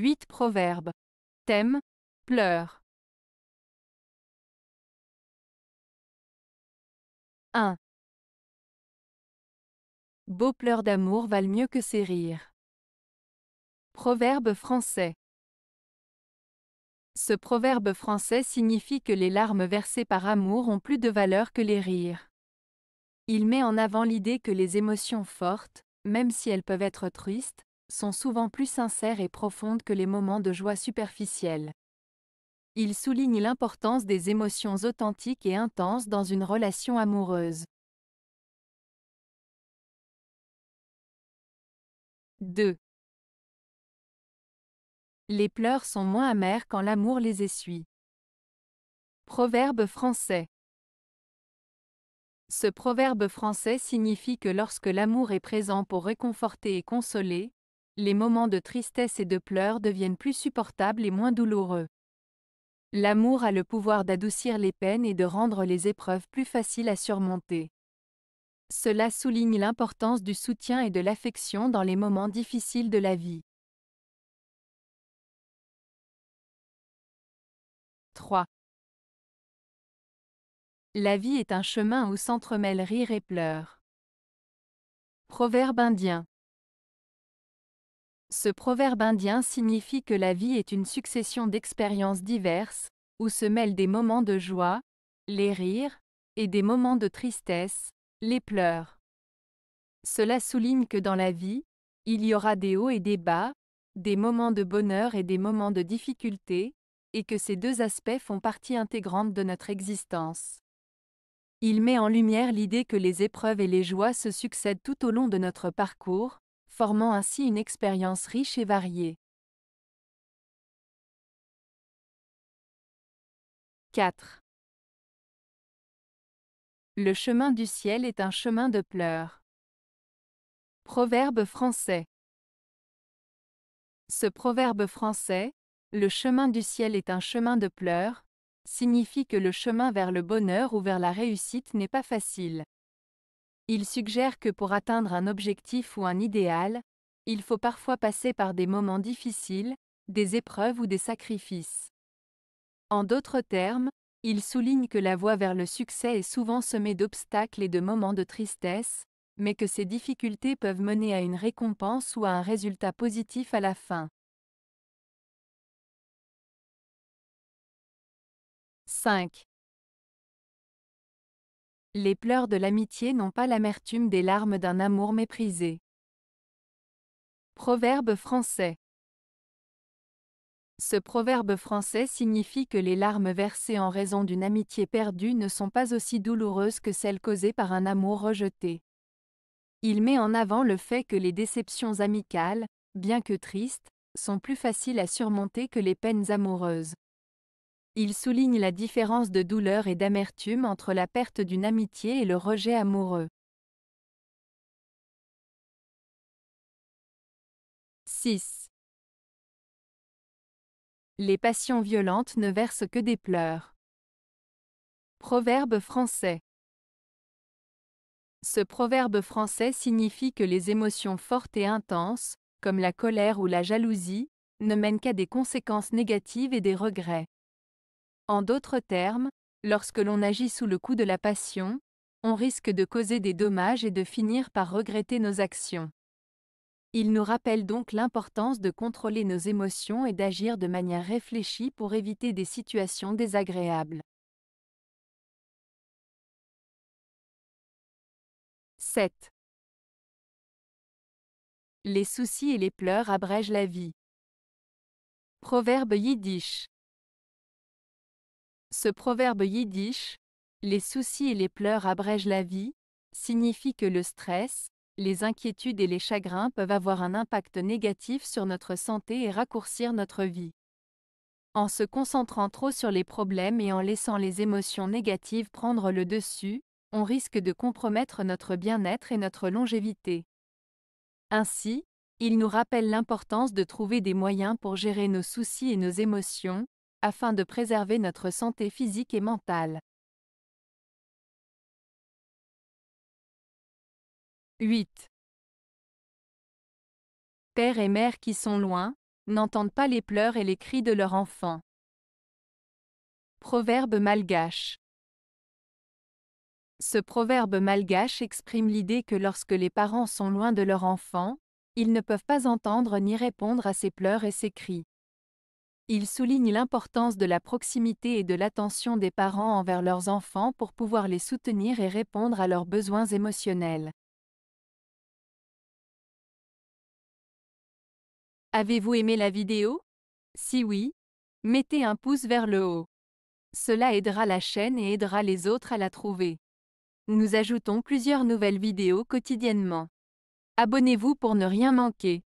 8 Proverbes. Thème Pleurs. 1. Beaux pleurs d'amour valent mieux que ses rires. Proverbe français. Ce proverbe français signifie que les larmes versées par amour ont plus de valeur que les rires. Il met en avant l'idée que les émotions fortes, même si elles peuvent être tristes, sont souvent plus sincères et profondes que les moments de joie superficielle. Il souligne l'importance des émotions authentiques et intenses dans une relation amoureuse. 2. Les pleurs sont moins amers quand l'amour les essuie. Proverbe français. Ce proverbe français signifie que lorsque l'amour est présent pour réconforter et consoler, les moments de tristesse et de pleurs deviennent plus supportables et moins douloureux. L'amour a le pouvoir d'adoucir les peines et de rendre les épreuves plus faciles à surmonter. Cela souligne l'importance du soutien et de l'affection dans les moments difficiles de la vie. 3. La vie est un chemin où s'entremêlent rire et pleurs. Proverbe indien. Ce proverbe indien signifie que la vie est une succession d'expériences diverses, où se mêlent des moments de joie, les rires, et des moments de tristesse, les pleurs. Cela souligne que dans la vie, il y aura des hauts et des bas, des moments de bonheur et des moments de difficulté, et que ces deux aspects font partie intégrante de notre existence. Il met en lumière l'idée que les épreuves et les joies se succèdent tout au long de notre parcours, formant ainsi une expérience riche et variée. 4. Le chemin du ciel est un chemin de pleurs. Proverbe français. Ce proverbe français, le chemin du ciel est un chemin de pleurs, signifie que le chemin vers le bonheur ou vers la réussite n'est pas facile. Il suggère que pour atteindre un objectif ou un idéal, il faut parfois passer par des moments difficiles, des épreuves ou des sacrifices. En d'autres termes, il souligne que la voie vers le succès est souvent semée d'obstacles et de moments de tristesse, mais que ces difficultés peuvent mener à une récompense ou à un résultat positif à la fin. 5. Les pleurs de l'amitié n'ont pas l'amertume des larmes d'un amour méprisé. Proverbe français Ce proverbe français signifie que les larmes versées en raison d'une amitié perdue ne sont pas aussi douloureuses que celles causées par un amour rejeté. Il met en avant le fait que les déceptions amicales, bien que tristes, sont plus faciles à surmonter que les peines amoureuses. Il souligne la différence de douleur et d'amertume entre la perte d'une amitié et le rejet amoureux. 6. Les passions violentes ne versent que des pleurs. Proverbe français. Ce proverbe français signifie que les émotions fortes et intenses, comme la colère ou la jalousie, ne mènent qu'à des conséquences négatives et des regrets. En d'autres termes, lorsque l'on agit sous le coup de la passion, on risque de causer des dommages et de finir par regretter nos actions. Il nous rappelle donc l'importance de contrôler nos émotions et d'agir de manière réfléchie pour éviter des situations désagréables. 7. Les soucis et les pleurs abrègent la vie. Proverbe yiddish. Ce proverbe yiddish, les soucis et les pleurs abrègent la vie, signifie que le stress, les inquiétudes et les chagrins peuvent avoir un impact négatif sur notre santé et raccourcir notre vie. En se concentrant trop sur les problèmes et en laissant les émotions négatives prendre le dessus, on risque de compromettre notre bien-être et notre longévité. Ainsi, il nous rappelle l'importance de trouver des moyens pour gérer nos soucis et nos émotions, afin de préserver notre santé physique et mentale. 8. Père et mère qui sont loin, n'entendent pas les pleurs et les cris de leur enfant. Proverbe malgache. Ce proverbe malgache exprime l'idée que lorsque les parents sont loin de leur enfant, ils ne peuvent pas entendre ni répondre à ses pleurs et ses cris. Il souligne l'importance de la proximité et de l'attention des parents envers leurs enfants pour pouvoir les soutenir et répondre à leurs besoins émotionnels. Avez-vous aimé la vidéo Si oui, mettez un pouce vers le haut. Cela aidera la chaîne et aidera les autres à la trouver. Nous ajoutons plusieurs nouvelles vidéos quotidiennement. Abonnez-vous pour ne rien manquer.